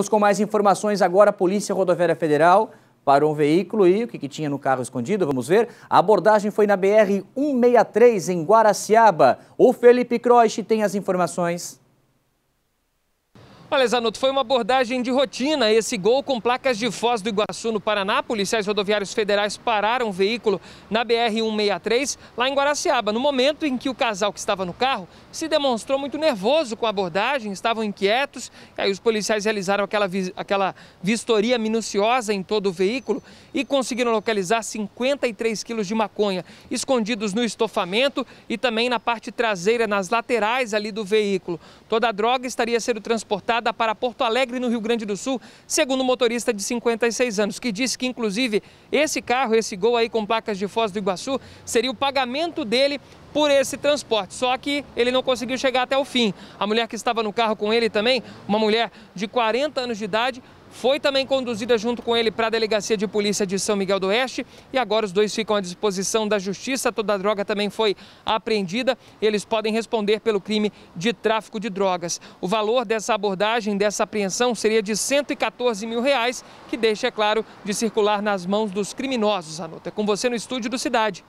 Vamos com mais informações agora. Polícia Rodoviária Federal parou um veículo e o que, que, tinha no carro escondido, vamos ver. A abordagem foi na BR-163, em Guaraciaba. O Felipe Croix tem as informações. Olha, Zanotto, foi uma abordagem de rotina esse gol com placas de Foz do Iguaçu, no Paraná. Policiais rodoviários federais pararam o veículo na BR-163, lá em Guaraciaba, no momento em que o casal que estava no carro se demonstrou muito nervoso com a abordagem, estavam inquietos. aí os policiais realizaram aquela, aquela vistoria minuciosa em todo o veículo e conseguiram localizar 53 quilos de maconha escondidos no estofamento e também na parte traseira, nas laterais ali do veículo. Toda a droga estaria sendo transportada para Porto Alegre, no Rio Grande do Sul, segundo o um motorista de 56 anos, que disse que, inclusive, esse carro, esse Gol aí com placas de Foz do Iguaçu, seria o pagamento dele por esse transporte. Só que ele não conseguiu chegar até o fim. A mulher que estava no carro com ele também, uma mulher de 40 anos de idade, foi também conduzida junto com ele para a Delegacia de Polícia de São Miguel do Oeste e agora os dois ficam à disposição da Justiça. Toda a droga também foi apreendida e eles podem responder pelo crime de tráfico de drogas. O valor dessa abordagem, dessa apreensão, seria de 114 mil reais, que deixa, é claro, de circular nas mãos dos criminosos, Anuta. É com você no estúdio do Cidade.